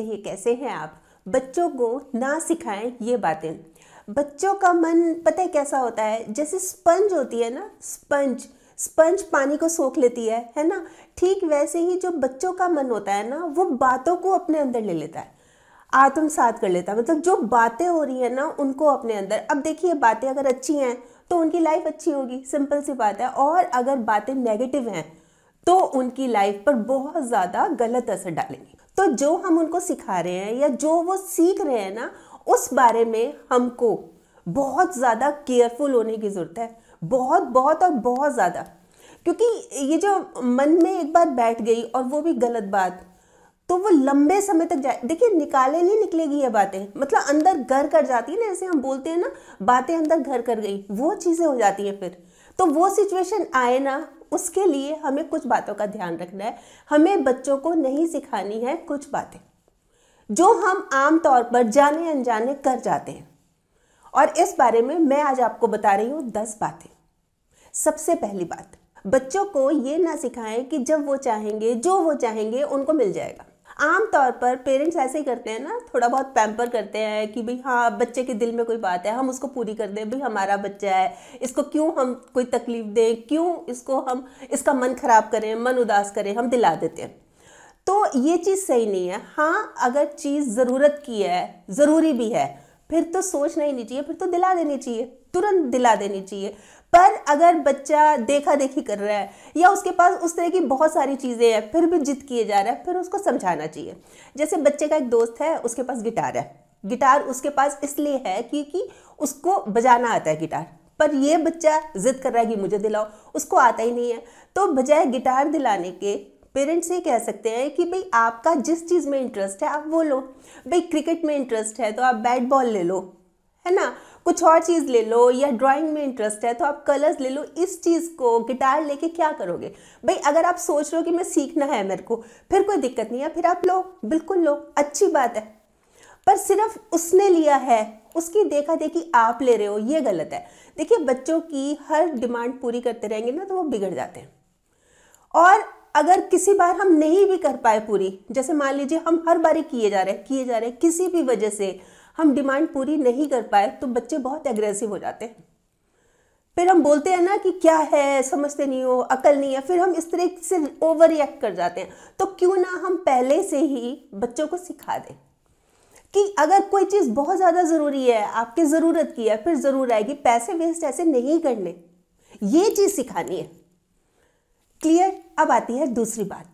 कहिए कैसे हैं आप बच्चों को ना सिखाएं ये बातें बच्चों का मन पता है कैसा होता है जैसे स्पंज होती है ना स्पंज स्पंज पानी को सोख लेती है है ना ठीक वैसे ही जो बच्चों का मन होता है ना वो बातों को अपने अंदर ले लेता है आत्मसात कर लेता है मतलब जो बातें हो रही है ना उनको अपने अंदर अब देखिए बातें अगर अच्छी हैं तो उनकी लाइफ अच्छी होगी सिंपल सी बात है और अगर बातें नेगेटिव हैं तो उनकी लाइफ पर बहुत ज़्यादा गलत असर डालेंगी तो जो हम उनको सिखा रहे हैं या जो वो सीख रहे हैं ना उस बारे में हमको बहुत ज़्यादा केयरफुल होने की ज़रूरत है बहुत बहुत और बहुत ज़्यादा क्योंकि ये जो मन में एक बार बैठ गई और वो भी गलत बात तो वो लंबे समय तक जाए देखिए निकाले नहीं निकलेगी ये बातें मतलब अंदर घर कर जाती है ना ऐसे हम बोलते हैं ना बातें अंदर घर कर गई वो चीज़ें हो जाती हैं फिर तो वो सिचुएशन आए ना उसके लिए हमें कुछ बातों का ध्यान रखना है हमें बच्चों को नहीं सिखानी है कुछ बातें जो हम आम तौर पर जाने अनजाने कर जाते हैं और इस बारे में मैं आज आपको बता रही हूँ दस बातें सबसे पहली बात बच्चों को ये ना सिखाएं कि जब वो चाहेंगे जो वो चाहेंगे उनको मिल जाएगा आम तौर पर पेरेंट्स ऐसे ही करते हैं ना थोड़ा बहुत पैम्पर करते हैं कि भाई हाँ बच्चे के दिल में कोई बात है हम उसको पूरी कर दें भाई हमारा बच्चा है इसको क्यों हम कोई तकलीफ दें क्यों इसको हम इसका मन खराब करें मन उदास करें हम दिला देते हैं तो ये चीज़ सही नहीं है हाँ अगर चीज़ ज़रूरत की है ज़रूरी भी है फिर तो सोचना ही नहीं चाहिए फिर तो दिला देनी चाहिए तुरंत दिला देनी चाहिए पर अगर बच्चा देखा देखी कर रहा है या उसके पास उस तरह की बहुत सारी चीज़ें हैं फिर भी जिद किए जा रहा है फिर उसको समझाना चाहिए जैसे बच्चे का एक दोस्त है उसके पास गिटार है गिटार उसके पास इसलिए है क्योंकि उसको बजाना आता है गिटार पर ये बच्चा जिद कर रहा है कि मुझे दिलाओ उसको आता ही नहीं है तो बजाय गिटार दिलाने के पेरेंट्स ये कह सकते हैं कि भाई आपका जिस चीज़ में इंटरेस्ट है आप वो लो भाई क्रिकेट में इंटरेस्ट है तो आप बैट बॉल ले लो है ना कुछ और चीज़ ले लो या ड्राइंग में इंटरेस्ट है तो आप कलर्स ले लो इस चीज़ को गिटार लेके क्या करोगे भाई अगर आप सोच रहे हो कि मैं सीखना है मेरे को फिर कोई दिक्कत नहीं है फिर आप लो बिल्कुल लो अच्छी बात है पर सिर्फ उसने लिया है उसकी देखा देखी आप ले रहे हो ये गलत है देखिए बच्चों की हर डिमांड पूरी करते रहेंगे ना तो वो बिगड़ जाते हैं और अगर किसी बार हम नहीं भी कर पाए पूरी जैसे मान लीजिए हम हर बार किए जा रहे हैं किए जा रहे हैं किसी भी वजह से हम डिमांड पूरी नहीं कर पाए तो बच्चे बहुत एग्रेसिव हो जाते हैं फिर हम बोलते हैं ना कि क्या है समझते नहीं हो अकल नहीं है फिर हम इस तरह से ओवर रिएक्ट कर जाते हैं तो क्यों ना हम पहले से ही बच्चों को सिखा दें कि अगर कोई चीज़ बहुत ज़्यादा ज़रूरी है आपकी ज़रूरत की है फिर ज़रूर आएगी पैसे वेस्ट ऐसे नहीं करने ये चीज़ सिखानी है क्लियर अब आती है दूसरी बात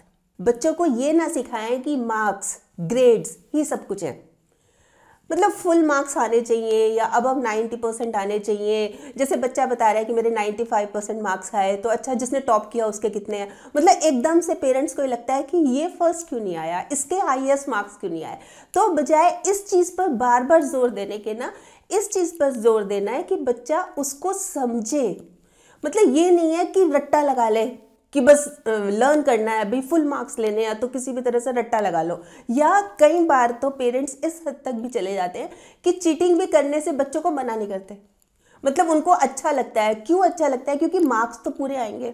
बच्चों को ये ना सिखाएं कि मार्क्स ग्रेड्स ये सब कुछ है मतलब फुल मार्क्स आने चाहिए या अब अब नाइन्टी परसेंट आने चाहिए जैसे बच्चा बता रहा है कि मेरे नाइन्टी फाइव परसेंट मार्क्स आए तो अच्छा जिसने टॉप किया उसके कितने हैं मतलब एकदम से पेरेंट्स को ये लगता है कि ये फर्स्ट क्यों नहीं आया इसके आई मार्क्स क्यों नहीं आए तो बजाय इस चीज़ पर बार बार जोर देने के ना इस चीज़ पर जोर देना है कि बच्चा उसको समझे मतलब ये नहीं है कि रट्टा लगा ले कि बस लर्न करना है अभी फुल मार्क्स लेने या तो किसी भी तरह से रट्टा लगा लो या कई बार तो पेरेंट्स इस हद तक भी चले जाते हैं कि चीटिंग भी करने से बच्चों को मना नहीं करते मतलब उनको अच्छा लगता है क्यों अच्छा लगता है क्योंकि मार्क्स तो पूरे आएंगे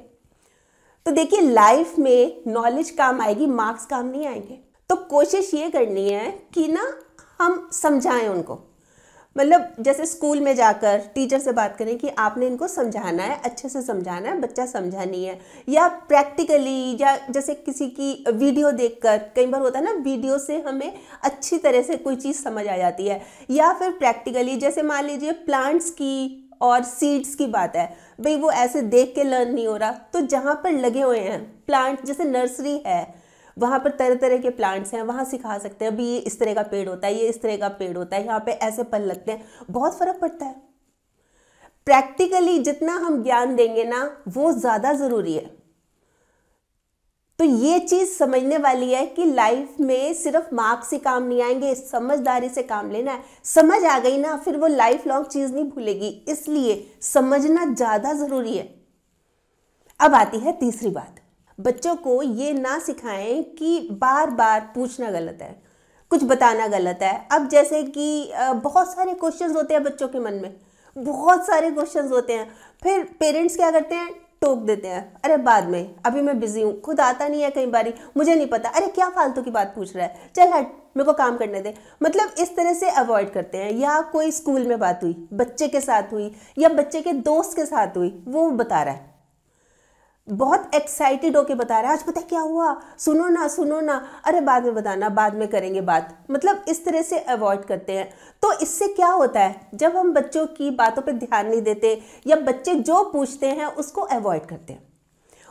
तो देखिए लाइफ में नॉलेज काम आएगी मार्क्स काम नहीं आएंगे तो कोशिश ये करनी है कि ना हम समझाएं उनको मतलब जैसे स्कूल में जाकर टीचर से बात करें कि आपने इनको समझाना है अच्छे से समझाना है बच्चा समझा नहीं है या प्रैक्टिकली या जैसे किसी की वीडियो देखकर कई बार होता है ना वीडियो से हमें अच्छी तरह से कोई चीज़ समझ आ जाती है या फिर प्रैक्टिकली जैसे मान लीजिए प्लांट्स की और सीड्स की बात है भाई वो ऐसे देख के लर्न नहीं हो रहा तो जहाँ पर लगे हुए हैं प्लांट जैसे नर्सरी है वहाँ पर तरह तरह के प्लांट्स हैं वहाँ सिखा सकते हैं अभी ये इस तरह का पेड़ होता है ये इस तरह का पेड़ होता है यहाँ पे ऐसे पल लगते हैं बहुत फ़र्क पड़ता है प्रैक्टिकली जितना हम ज्ञान देंगे ना वो ज़्यादा ज़रूरी है तो ये चीज़ समझने वाली है कि लाइफ में सिर्फ मार्क्स से काम नहीं आएंगे समझदारी से काम लेना है समझ आ गई ना फिर वो लाइफ लॉन्ग चीज़ नहीं भूलेगी इसलिए समझना ज़्यादा ज़रूरी है अब आती है तीसरी बात बच्चों को ये ना सिखाएं कि बार बार पूछना गलत है कुछ बताना गलत है अब जैसे कि बहुत सारे क्वेश्चंस होते हैं बच्चों के मन में बहुत सारे क्वेश्चंस होते हैं फिर पेरेंट्स क्या करते हैं टोक देते हैं अरे बाद में अभी मैं बिजी हूँ खुद आता नहीं है कई बारी मुझे नहीं पता अरे क्या फालतू की बात पूछ रहा है चल हट मेरे को काम करने दे मतलब इस तरह से अवॉइड करते हैं या कोई स्कूल में बात हुई बच्चे के साथ हुई या बच्चे के दोस्त के साथ हुई वो बता रहा है बहुत एक्साइटेड होके बता रहा है आज पता क्या हुआ सुनो ना सुनो ना अरे बाद में बताना बाद में करेंगे बात मतलब इस तरह से अवॉइड करते हैं तो इससे क्या होता है जब हम बच्चों की बातों पर ध्यान नहीं देते या बच्चे जो पूछते हैं उसको अवॉइड करते हैं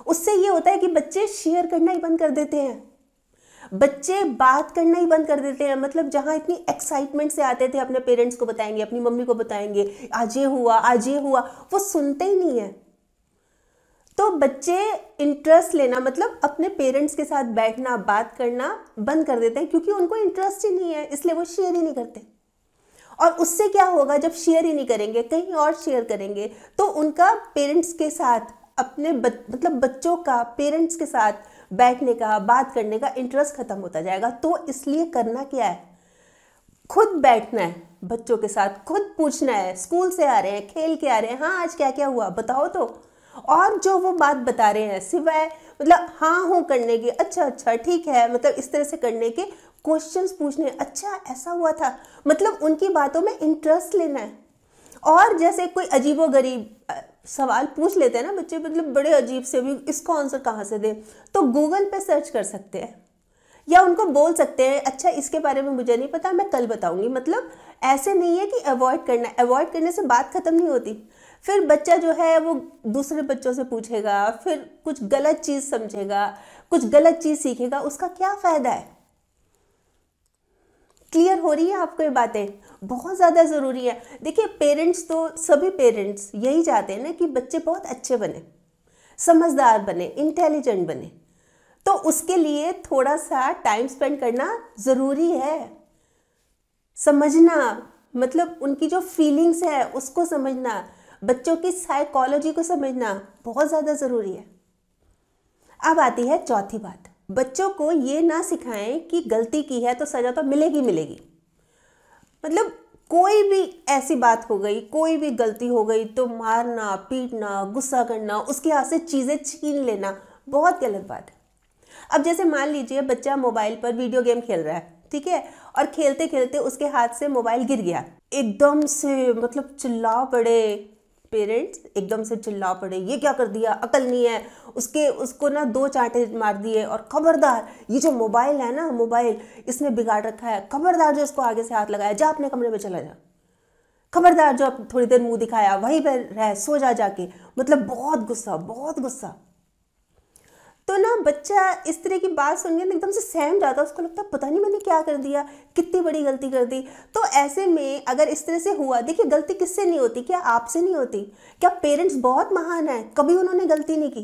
उससे ये होता है कि बच्चे शेयर करना ही बंद कर देते हैं बच्चे बात करना ही बंद कर देते हैं मतलब जहाँ इतनी एक्साइटमेंट से आते थे अपने पेरेंट्स को बताएंगे अपनी मम्मी को बताएंगे आज ये हुआ आज ये हुआ वो सुनते ही नहीं है बच्चे इंटरेस्ट लेना मतलब अपने पेरेंट्स के साथ बैठना बात करना बंद कर देते हैं क्योंकि उनको इंटरेस्ट ही नहीं है इसलिए वो शेयर ही नहीं करते और उससे क्या होगा जब शेयर ही नहीं करेंगे कहीं और शेयर करेंगे तो उनका पेरेंट्स के साथ अपने बच, मतलब बच्चों का पेरेंट्स के साथ बैठने का बात करने का इंटरेस्ट ख़त्म होता जाएगा तो इसलिए करना क्या है खुद बैठना है बच्चों के साथ खुद पूछना है स्कूल से आ रहे हैं खेल के आ रहे हैं हाँ आज क्या क्या हुआ बताओ तो और जो वो बात बता रहे हैं सिवाय मतलब हाँ हूँ करने के अच्छा अच्छा ठीक है मतलब इस तरह से करने के क्वेश्चंस पूछने अच्छा ऐसा हुआ था मतलब उनकी बातों में इंटरेस्ट लेना है और जैसे कोई अजीबो गरीब सवाल पूछ लेते हैं ना बच्चे मतलब बड़े अजीब से भी इसका आंसर कहाँ से दें तो गूगल पे सर्च कर सकते हैं या उनको बोल सकते हैं अच्छा इसके बारे में मुझे नहीं पता मैं कल बताऊंगी मतलब ऐसे नहीं है कि अवॉइड करना अवॉइड करने से बात खत्म नहीं होती फिर बच्चा जो है वो दूसरे बच्चों से पूछेगा फिर कुछ गलत चीज़ समझेगा कुछ गलत चीज़ सीखेगा उसका क्या फ़ायदा है क्लियर हो रही है आपको ये बातें बहुत ज़्यादा ज़रूरी है देखिए पेरेंट्स तो सभी पेरेंट्स यही चाहते हैं ना कि बच्चे बहुत अच्छे बने समझदार बने इंटेलिजेंट बने तो उसके लिए थोड़ा सा टाइम स्पेंड करना ज़रूरी है समझना मतलब उनकी जो फीलिंग्स है उसको समझना बच्चों की साइकोलॉजी को समझना बहुत ज़्यादा ज़रूरी है अब आती है चौथी बात बच्चों को ये ना सिखाएं कि गलती की है तो सज़ा तो मिलेगी मिलेगी मतलब कोई भी ऐसी बात हो गई कोई भी गलती हो गई तो मारना पीटना गुस्सा करना उसके हाथ से चीज़ें छीन लेना बहुत गलत बात है अब जैसे मान लीजिए बच्चा मोबाइल पर वीडियो गेम खेल रहा है ठीक है और खेलते खेलते उसके हाथ से मोबाइल गिर गया एकदम से मतलब चिल्ला पड़े पेरेंट्स एकदम से चिल्ला पड़े ये क्या कर दिया अकल नहीं है उसके उसको ना दो चांटे मार दिए और खबरदार ये जो मोबाइल है ना मोबाइल इसने बिगाड़ रखा है खबरदार जो इसको आगे से हाथ लगाया जा अपने कमरे में चला जा खबरदार जो थोड़ी देर मुंह दिखाया वहीं पर रह सो जा जाके मतलब बहुत गुस्सा बहुत गुस्सा तो ना बच्चा इस तरह की बात सुन के एकदम से सहम जाता है उसको लगता है पता नहीं मैंने क्या कर दिया कितनी बड़ी गलती कर दी तो ऐसे में अगर इस तरह से हुआ देखिए गलती किससे नहीं होती क्या आपसे नहीं होती क्या पेरेंट्स बहुत महान है कभी उन्होंने गलती नहीं की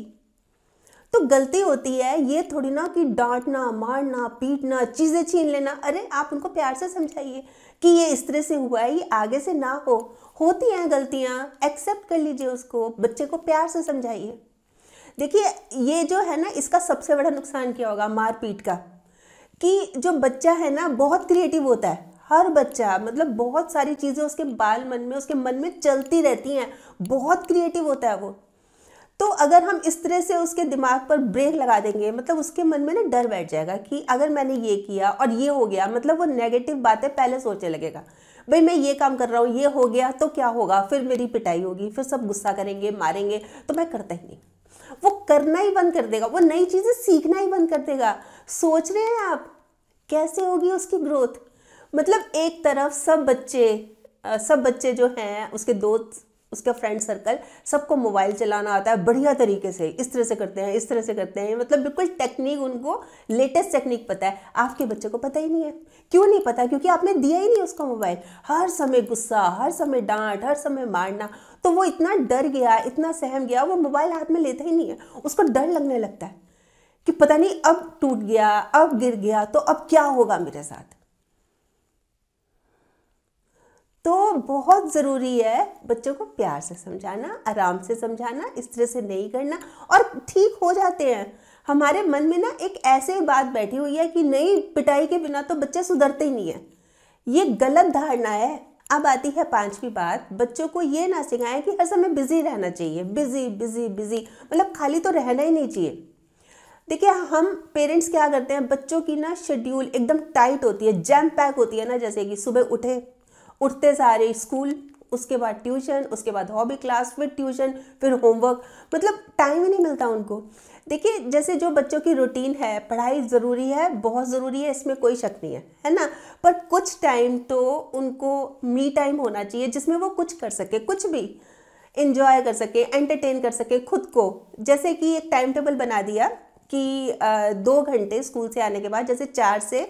तो गलती होती है ये थोड़ी ना कि डांटना मारना पीटना चीज़ें छीन लेना अरे आप उनको प्यार से समझाइए कि ये इस तरह से हुआ है ये आगे से ना हो होती हैं गलतियाँ एक्सेप्ट कर लीजिए उसको बच्चे को प्यार से समझाइए देखिए ये जो है ना इसका सबसे बड़ा नुकसान क्या होगा मारपीट का कि जो बच्चा है ना बहुत क्रिएटिव होता है हर बच्चा मतलब बहुत सारी चीज़ें उसके बाल मन में उसके मन में चलती रहती हैं बहुत क्रिएटिव होता है वो तो अगर हम इस तरह से उसके दिमाग पर ब्रेक लगा देंगे मतलब उसके मन में ना डर बैठ जाएगा कि अगर मैंने ये किया और ये हो गया मतलब वो नेगेटिव बातें पहले सोचने लगेगा भाई मैं ये काम कर रहा हूँ ये हो गया तो क्या होगा फिर मेरी पिटाई होगी फिर सब गुस्सा करेंगे मारेंगे तो मैं करता ही नहीं वो करना ही बंद कर देगा वो नई चीज़ें सीखना ही बंद कर देगा सोच रहे हैं आप कैसे होगी उसकी ग्रोथ मतलब एक तरफ सब बच्चे सब बच्चे जो हैं उसके दोस्त उसका फ्रेंड सर्कल सबको मोबाइल चलाना आता है बढ़िया तरीके से इस तरह से करते हैं इस तरह से करते हैं मतलब बिल्कुल टेक्निक उनको लेटेस्ट टेक्निक पता है आपके बच्चे को पता ही नहीं है क्यों नहीं पता क्योंकि आपने दिया ही नहीं उसका मोबाइल हर समय गुस्सा हर समय डांट हर समय मारना तो वो इतना डर गया इतना सहम गया वो मोबाइल हाथ में लेता ही नहीं है उसको डर लगने लगता है कि पता नहीं अब टूट गया अब गिर गया तो अब क्या होगा मेरे साथ तो बहुत ज़रूरी है बच्चों को प्यार से समझाना आराम से समझाना इस तरह से नहीं करना और ठीक हो जाते हैं हमारे मन में ना एक ऐसे बात बैठी हुई है कि नई पिटाई के बिना तो बच्चे सुधरते ही नहीं हैं ये गलत धारणा है अब आती है पांचवी बात बच्चों को ये ना सिखाएं कि हर समय बिजी रहना चाहिए बिजी बिजी बिजी मतलब खाली तो रहना ही नहीं चाहिए देखिए हम पेरेंट्स क्या करते हैं बच्चों की ना शेड्यूल एकदम टाइट होती है जैम पैक होती है ना जैसे कि सुबह उठे उठते सारे स्कूल उसके बाद ट्यूशन उसके बाद हॉबी क्लास फिर ट्यूशन फिर होमवर्क मतलब टाइम ही नहीं मिलता उनको देखिए जैसे जो बच्चों की रूटीन है पढ़ाई ज़रूरी है बहुत ज़रूरी है इसमें कोई शक नहीं है है ना पर कुछ टाइम तो उनको मी टाइम होना चाहिए जिसमें वो कुछ कर सके कुछ भी इन्जॉय कर सके एंटरटेन कर सके खुद को जैसे कि एक टाइम टेबल बना दिया कि दो घंटे स्कूल से आने के बाद जैसे चार से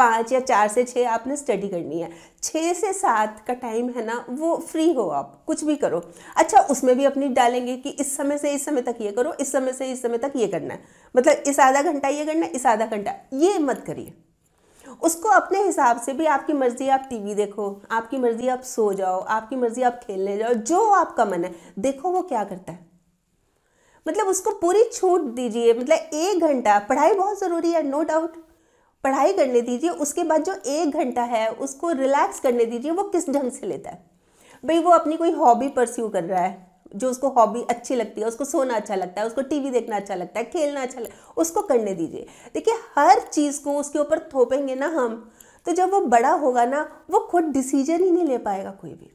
पाँच या चार से छः आपने स्टडी करनी है छः से सात का टाइम है ना वो फ्री हो आप कुछ भी करो अच्छा उसमें भी अपनी डालेंगे कि इस समय से इस समय तक ये करो इस समय से इस समय तक ये करना है मतलब इस आधा घंटा ये करना है इस आधा घंटा ये मत करिए उसको अपने हिसाब से भी आपकी मर्ज़ी आप टीवी देखो आपकी मर्ज़ी आप सो जाओ आपकी मर्ज़ी आप खेलने जाओ जो आपका मन है देखो वो क्या करता है मतलब उसको पूरी छूट दीजिए मतलब एक घंटा पढ़ाई बहुत ज़रूरी है नो डाउट पढ़ाई करने दीजिए उसके बाद जो एक घंटा है उसको रिलैक्स करने दीजिए वो किस ढंग से लेता है भाई वो अपनी कोई हॉबी परस्यू कर रहा है जो उसको हॉबी अच्छी लगती है उसको सोना अच्छा लगता है उसको टीवी देखना अच्छा लगता है खेलना अच्छा लगता है उसको करने दीजिए देखिए हर चीज़ को उसके ऊपर थोपेंगे ना हम तो जब वो बड़ा होगा ना वो खुद डिसीजन ही नहीं ले पाएगा कोई भी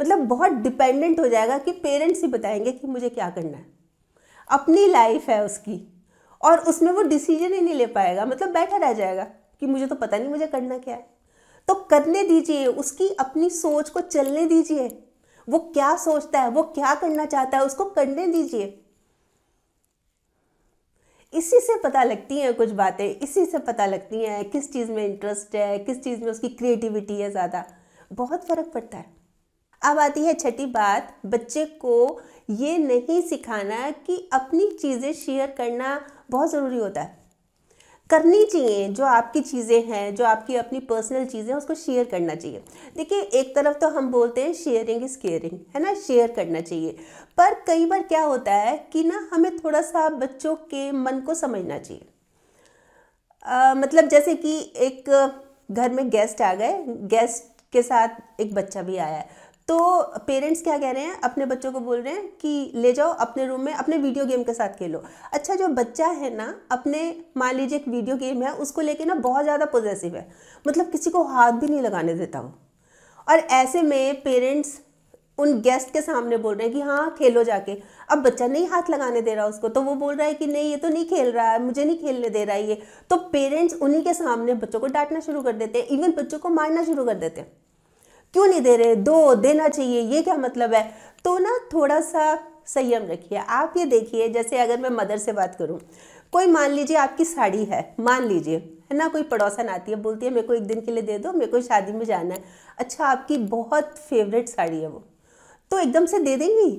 मतलब बहुत डिपेंडेंट हो जाएगा कि पेरेंट्स ही बताएंगे कि मुझे क्या करना है अपनी लाइफ है उसकी और उसमें वो डिसीजन ही नहीं ले पाएगा मतलब बैठा रह जाएगा कि मुझे तो पता नहीं मुझे करना क्या है तो करने दीजिए उसकी अपनी सोच को चलने दीजिए वो क्या सोचता है वो क्या करना चाहता है उसको करने दीजिए इसी से पता लगती हैं कुछ बातें इसी से पता लगती हैं किस चीज़ में इंटरेस्ट है किस चीज़ में उसकी क्रिएटिविटी है ज़्यादा बहुत फ़र्क पड़ता है अब आती है छठी बात बच्चे को ये नहीं सिखाना कि अपनी चीज़ें शेयर करना बहुत ज़रूरी होता है करनी चाहिए जो आपकी चीज़ें हैं जो आपकी अपनी पर्सनल चीज़ें हैं उसको शेयर करना चाहिए देखिए एक तरफ तो हम बोलते हैं शेयरिंग इज़ केयरिंग है ना शेयर करना चाहिए पर कई बार क्या होता है कि ना हमें थोड़ा सा बच्चों के मन को समझना चाहिए आ, मतलब जैसे कि एक घर में गेस्ट आ गए गेस्ट के साथ एक बच्चा भी आया है तो पेरेंट्स क्या कह रहे हैं अपने बच्चों को बोल रहे हैं कि ले जाओ अपने रूम में अपने वीडियो गेम के साथ खेलो अच्छा जो बच्चा है ना अपने मान लीजिए एक वीडियो गेम है उसको लेके ना बहुत ज़्यादा पॉजिटिव है मतलब किसी को हाथ भी नहीं लगाने देता वो और ऐसे में पेरेंट्स उन गेस्ट के सामने बोल रहे हैं कि हाँ खेलो जाके अब बच्चा नहीं हाथ लगाने दे रहा उसको तो वो बोल रहा है कि नहीं ये तो नहीं खेल रहा है मुझे नहीं खेलने दे रहा है ये तो पेरेंट्स उन्हीं के सामने बच्चों को डांटना शुरू कर देते हैं इवन बच्चों को मारना शुरू कर देते हैं क्यों नहीं दे रहे दो देना चाहिए ये क्या मतलब है तो ना थोड़ा सा संयम रखिए आप ये देखिए जैसे अगर मैं मदर से बात करूँ कोई मान लीजिए आपकी साड़ी है मान लीजिए है ना कोई पड़ोसन आती है बोलती है मेरे को एक दिन के लिए दे दो मेरे को शादी में जाना है अच्छा आपकी बहुत फेवरेट साड़ी है वो तो एकदम से दे देंगी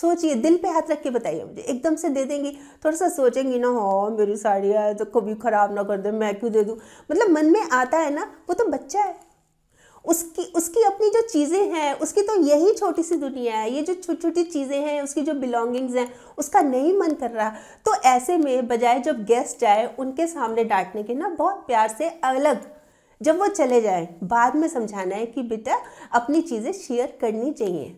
सोचिए दिल पे हाथ रख के बताइए मुझे एकदम से दे देंगी थोड़ा सा सोचेंगी ना हो हाँ, मेरी साड़ी है तो कभी ख़राब ना कर दे मैं क्यों दे दूँ मतलब मन में आता है ना वो तो बच्चा है उसकी उसकी अपनी जो चीज़ें हैं उसकी तो यही छोटी सी दुनिया है ये जो छोटी छोटी चीज़ें हैं उसकी जो बिलोंगिंग्स हैं उसका नहीं मन कर रहा तो ऐसे में बजाय जब गेस्ट जाए उनके सामने डांटने के ना बहुत प्यार से अलग जब वो चले जाए बाद में समझाना है कि बेटा अपनी चीज़ें शेयर करनी चाहिए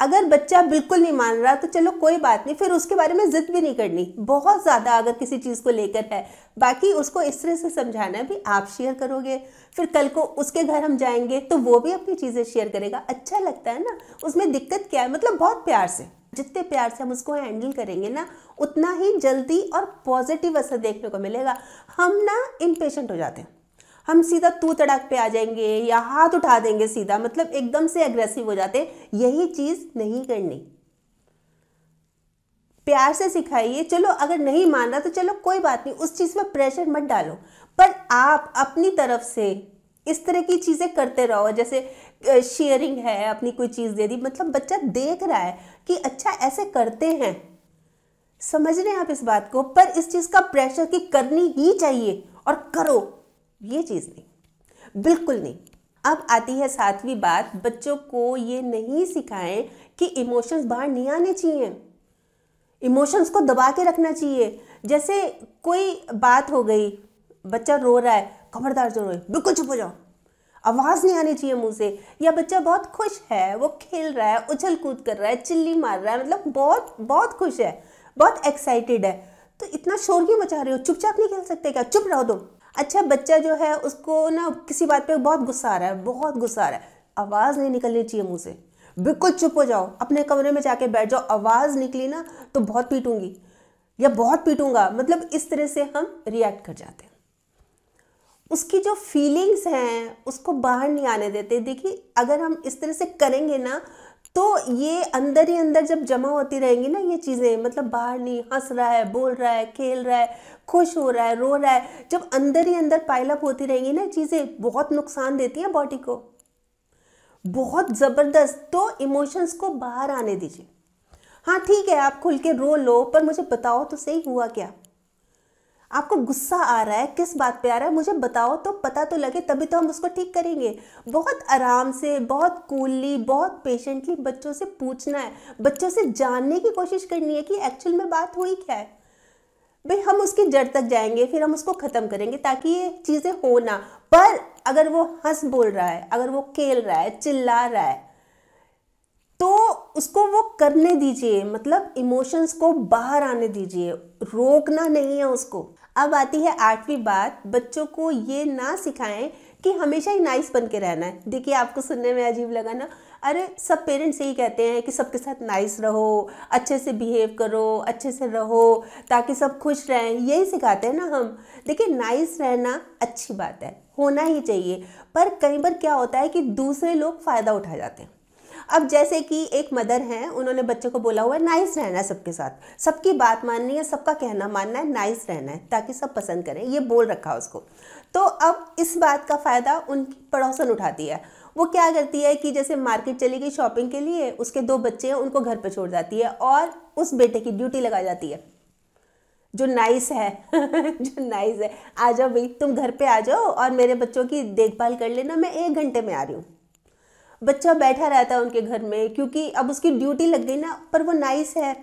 अगर बच्चा बिल्कुल नहीं मान रहा तो चलो कोई बात नहीं फिर उसके बारे में ज़िद भी नहीं करनी बहुत ज़्यादा अगर किसी चीज़ को लेकर है बाकी उसको इस तरह से समझाना भी आप शेयर करोगे फिर कल को उसके घर हम जाएंगे तो वो भी अपनी चीज़ें शेयर करेगा अच्छा लगता है ना उसमें दिक्कत क्या है मतलब बहुत प्यार से जितने प्यार से हम उसको हैंडल करेंगे ना उतना ही जल्दी और पॉजिटिव असर देखने को मिलेगा हम ना इम्पेशेंट हो जाते हैं हम सीधा तू तड़ाक पे आ जाएंगे या हाथ उठा देंगे सीधा मतलब एकदम से अग्रेसिव हो जाते यही चीज़ नहीं करनी प्यार से सिखाइए चलो अगर नहीं मान रहा तो चलो कोई बात नहीं उस चीज़ में प्रेशर मत डालो पर आप अपनी तरफ से इस तरह की चीज़ें करते रहो जैसे शेयरिंग है अपनी कोई चीज़ दे दी मतलब बच्चा देख रहा है कि अच्छा ऐसे करते हैं समझ रहे हैं आप इस बात को पर इस चीज़ का प्रेशर कि करनी ही चाहिए और करो ये चीज़ नहीं बिल्कुल नहीं अब आती है सातवीं बात बच्चों को ये नहीं सिखाएं कि इमोशंस बाहर नहीं आने चाहिए इमोशंस को दबा के रखना चाहिए जैसे कोई बात हो गई बच्चा रो रहा है खबरदार जो रोए बिल्कुल चुप हो जाओ आवाज़ नहीं आनी चाहिए मुंह से या बच्चा बहुत खुश है वो खेल रहा है उछल कूद कर रहा है चिल्ली मार रहा है मतलब बहुत बहुत खुश है बहुत एक्साइटेड है तो इतना शोर क्यों मचा रहे हो चुपचाप नहीं खेल सकते क्या चुप रहो तुम अच्छा बच्चा जो है उसको ना किसी बात पे बहुत गुस्सा आ रहा है बहुत गुस्सा आ रहा है आवाज़ नहीं निकलनी चाहिए मुँह से बिल्कुल चुप हो जाओ अपने कमरे में जाके बैठ जाओ आवाज़ निकली ना तो बहुत पीटूंगी या बहुत पीटूंगा मतलब इस तरह से हम रिएक्ट कर जाते हैं उसकी जो फीलिंग्स हैं उसको बाहर नहीं आने देते देखिए अगर हम इस तरह से करेंगे ना तो ये अंदर ही अंदर जब जमा होती रहेंगी ना ये चीज़ें मतलब बाहर नहीं हंस रहा है बोल रहा है खेल रहा है खुश हो रहा है रो रहा है जब अंदर ही अंदर पाइलअप होती रहेंगी ना चीज़ें बहुत नुकसान देती हैं बॉडी को बहुत ज़बरदस्त तो इमोशंस को बाहर आने दीजिए हाँ ठीक है आप खुल के रो लो पर मुझे बताओ तो सही हुआ क्या आपको गुस्सा आ रहा है किस बात पे आ रहा है मुझे बताओ तो पता तो लगे तभी तो हम उसको ठीक करेंगे बहुत आराम से बहुत कूलली बहुत पेशेंटली बच्चों से पूछना है बच्चों से जानने की कोशिश करनी है कि एक्चुअल में बात हुई क्या है भाई हम उसकी जड़ तक जाएंगे फिर हम उसको ख़त्म करेंगे ताकि ये चीज़ें हो ना पर अगर वो हंस बोल रहा है अगर वो खेल रहा है चिल्ला रहा है तो उसको वो करने दीजिए मतलब इमोशंस को बाहर आने दीजिए रोकना नहीं है उसको अब आती है आठवीं बात बच्चों को ये ना सिखाएं कि हमेशा ही नाइस बन के रहना है देखिए आपको सुनने में अजीब लगा ना अरे सब पेरेंट्स यही कहते हैं कि सबके साथ नाइस रहो अच्छे से बिहेव करो अच्छे से रहो ताकि सब खुश रहें यही सिखाते हैं ना हम देखिए नाइस रहना अच्छी बात है होना ही चाहिए पर कई बार क्या होता है कि दूसरे लोग फ़ायदा उठा जाते हैं अब जैसे कि एक मदर हैं उन्होंने बच्चों को बोला हुआ है नाइस रहना है सबके साथ सबकी बात माननी है सबका कहना मानना है नाइस रहना है ताकि सब पसंद करें ये बोल रखा उसको तो अब इस बात का फ़ायदा उनकी पड़ोसन उठाती है वो क्या करती है कि जैसे मार्केट चली गई शॉपिंग के लिए उसके दो बच्चे हैं उनको घर पर छोड़ जाती है और उस बेटे की ड्यूटी लगा जाती है जो नाइस है जो नाइस है आ जाओ भाई तुम घर पे आ जाओ और मेरे बच्चों की देखभाल कर लेना मैं एक घंटे में आ रही हूँ बच्चा बैठा रहता है उनके घर में क्योंकि अब उसकी ड्यूटी लग गई ना पर वो नाइस है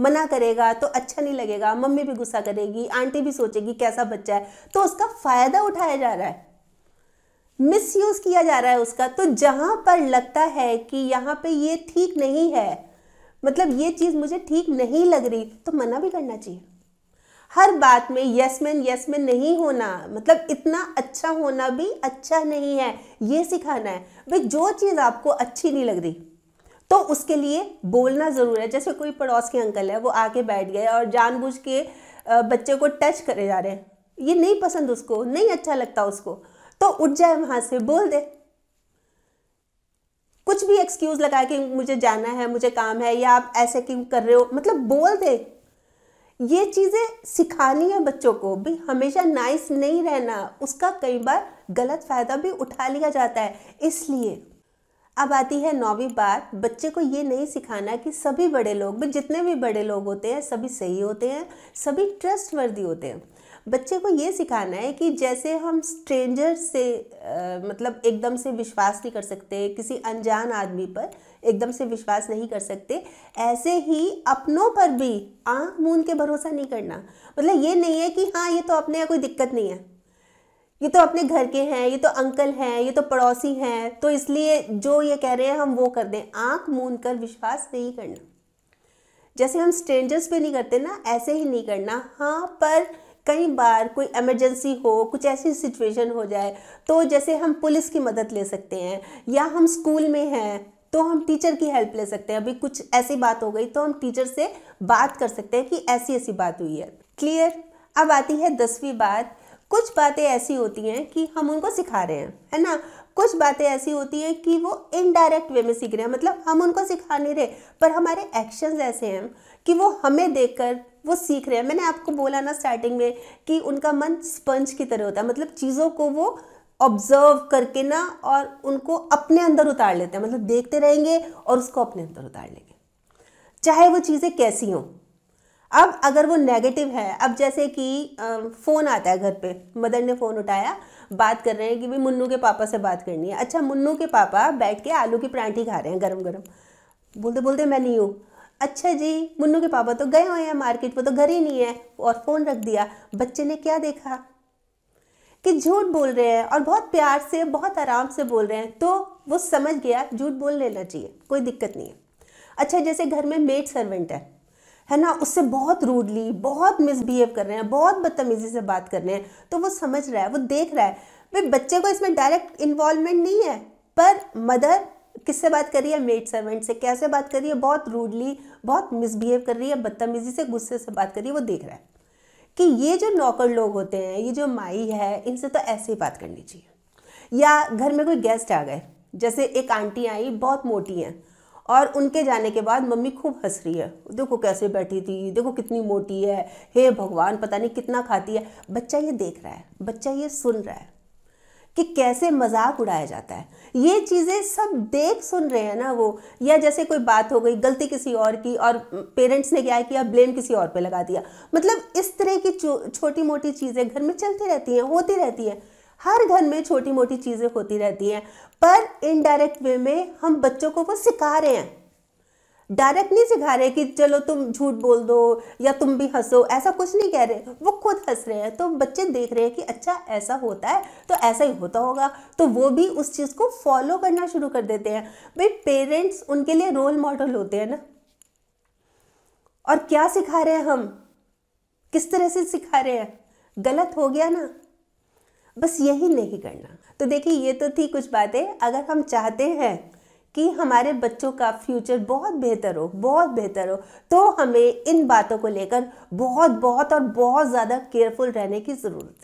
मना करेगा तो अच्छा नहीं लगेगा मम्मी भी गुस्सा करेगी आंटी भी सोचेगी कैसा बच्चा है तो उसका फ़ायदा उठाया जा रहा है मिस यूज़ किया जा रहा है उसका तो जहाँ पर लगता है कि यहाँ पे ये ठीक नहीं है मतलब ये चीज़ मुझे ठीक नहीं लग रही तो मना भी करना चाहिए हर बात में यस मैन यस मैन नहीं होना मतलब इतना अच्छा होना भी अच्छा नहीं है ये सिखाना है भाई जो चीज़ आपको अच्छी नहीं लग रही तो उसके लिए बोलना ज़रूर है जैसे कोई पड़ोस के अंकल है वो आके बैठ गए और जानबूझ के बच्चे को टच करे जा रहे हैं ये नहीं पसंद उसको नहीं अच्छा लगता उसको तो उठ जाए वहाँ से बोल दे कुछ भी एक्सक्यूज़ लगा के मुझे जाना है मुझे काम है या आप ऐसे क्यों कर रहे हो मतलब बोल दे ये चीज़ें सिखानी है बच्चों को भी हमेशा नाइस नहीं रहना उसका कई बार गलत फ़ायदा भी उठा लिया जाता है इसलिए अब आती है नौवीं बात बच्चे को ये नहीं सिखाना कि सभी बड़े लोग भी जितने भी बड़े लोग होते हैं सभी सही होते हैं सभी ट्रस्ट वर्दी होते हैं बच्चे को ये सिखाना है कि जैसे हम स्ट्रेंजर से आ, मतलब एकदम से विश्वास नहीं कर सकते किसी अनजान आदमी पर एकदम से विश्वास नहीं कर सकते ऐसे ही अपनों पर भी आंख मूंद के भरोसा नहीं करना मतलब ये नहीं है कि हाँ ये तो अपने यहाँ कोई दिक्कत नहीं है ये तो अपने घर के हैं ये तो अंकल हैं ये तो पड़ोसी हैं तो इसलिए जो ये कह रहे हैं हम वो कर दें आंख मूंद कर विश्वास नहीं करना जैसे हम स्ट्रेंजर्स पे नहीं करते ना ऐसे ही नहीं करना हाँ पर कई बार कोई इमरजेंसी हो कुछ ऐसी सिचुएशन हो जाए तो जैसे हम पुलिस की मदद ले सकते हैं या हम स्कूल में हैं तो हम टीचर की हेल्प ले सकते हैं अभी कुछ ऐसी बात हो गई तो हम टीचर से बात कर सकते हैं कि ऐसी ऐसी बात हुई है क्लियर अब आती है दसवीं बात कुछ बातें ऐसी होती हैं कि हम उनको सिखा रहे हैं है ना कुछ बातें ऐसी होती हैं कि वो इनडायरेक्ट वे में सीख रहे हैं मतलब हम उनको सिखा नहीं रहे पर हमारे एक्शंस ऐसे हैं कि वो हमें देखकर वो सीख रहे हैं मैंने आपको बोला ना स्टार्टिंग में कि उनका मन स्पंज की तरह होता है मतलब चीज़ों को वो ऑब्जर्व करके ना और उनको अपने अंदर उतार लेते हैं मतलब देखते रहेंगे और उसको अपने अंदर उतार लेंगे चाहे वो चीज़ें कैसी हों अब अगर वो नेगेटिव है अब जैसे कि फ़ोन आता है घर पे मदर ने फ़ोन उठाया बात कर रहे हैं कि भाई मुन्नू के पापा से बात करनी है अच्छा मुन्नू के पापा बैठ के आलू की परांठी खा रहे हैं गरम गरम बोलते बोलते मैं नहीं हूँ अच्छा जी मुन्नू के पापा तो गए हुए हैं मार्केट वो तो घर ही नहीं है और फ़ोन रख दिया बच्चे ने क्या देखा कि झूठ बोल रहे हैं और बहुत प्यार से बहुत आराम से बोल रहे हैं तो वो समझ गया झूठ बोल लेना चाहिए कोई दिक्कत नहीं है अच्छा जैसे घर में मेड सर्वेंट है है ना उससे बहुत रूडली बहुत मिसबिहेव कर रहे हैं बहुत बदतमीज़ी से बात कर रहे हैं तो वो समझ रहा है वो देख रहा है भाई बच्चे को इसमें डायरेक्ट इन्वॉल्वमेंट नहीं है पर मदर किससे बात कर रही है मेड सर्वेंट से कैसे बात कर रही है बहुत रूडली बहुत मिसबिहेव कर रही है बदतमीज़ी से गुस्से से बात कर रही है वो देख रहा है कि ये जो नौकर लोग होते हैं ये जो माई है इनसे तो ऐसे ही बात करनी चाहिए या घर में कोई गेस्ट आ गए जैसे एक आंटी आई बहुत मोटी हैं और उनके जाने के बाद मम्मी खूब हंस रही है देखो कैसे बैठी थी देखो कितनी मोटी है हे भगवान पता नहीं कितना खाती है बच्चा ये देख रहा है बच्चा ये सुन रहा है कि कैसे मजाक उड़ाया जाता है ये चीज़ें सब देख सुन रहे हैं ना वो या जैसे कोई बात हो गई गलती किसी और की और पेरेंट्स ने क्या किया ब्लेम किसी और पे लगा दिया मतलब इस तरह की छोटी मोटी चीज़ें घर में चलती रहती हैं होती रहती हैं हर घर में छोटी मोटी चीज़ें होती रहती हैं पर इनडायरेक्ट वे में हम बच्चों को वो सिखा रहे हैं डायरेक्ट नहीं सिखा रहे कि चलो तुम झूठ बोल दो या तुम भी हंसो ऐसा कुछ नहीं कह रहे वो खुद हंस रहे हैं तो बच्चे देख रहे हैं कि अच्छा ऐसा होता है तो ऐसा ही होता होगा तो वो भी उस चीज़ को फॉलो करना शुरू कर देते हैं भाई पेरेंट्स उनके लिए रोल मॉडल होते हैं ना और क्या सिखा रहे हैं हम किस तरह से सिखा रहे हैं गलत हो गया ना बस यही नहीं करना तो देखिए ये तो थी कुछ बातें अगर हम चाहते हैं कि हमारे बच्चों का फ्यूचर बहुत बेहतर हो बहुत बेहतर हो तो हमें इन बातों को लेकर बहुत बहुत और बहुत ज़्यादा केयरफुल रहने की ज़रूरत है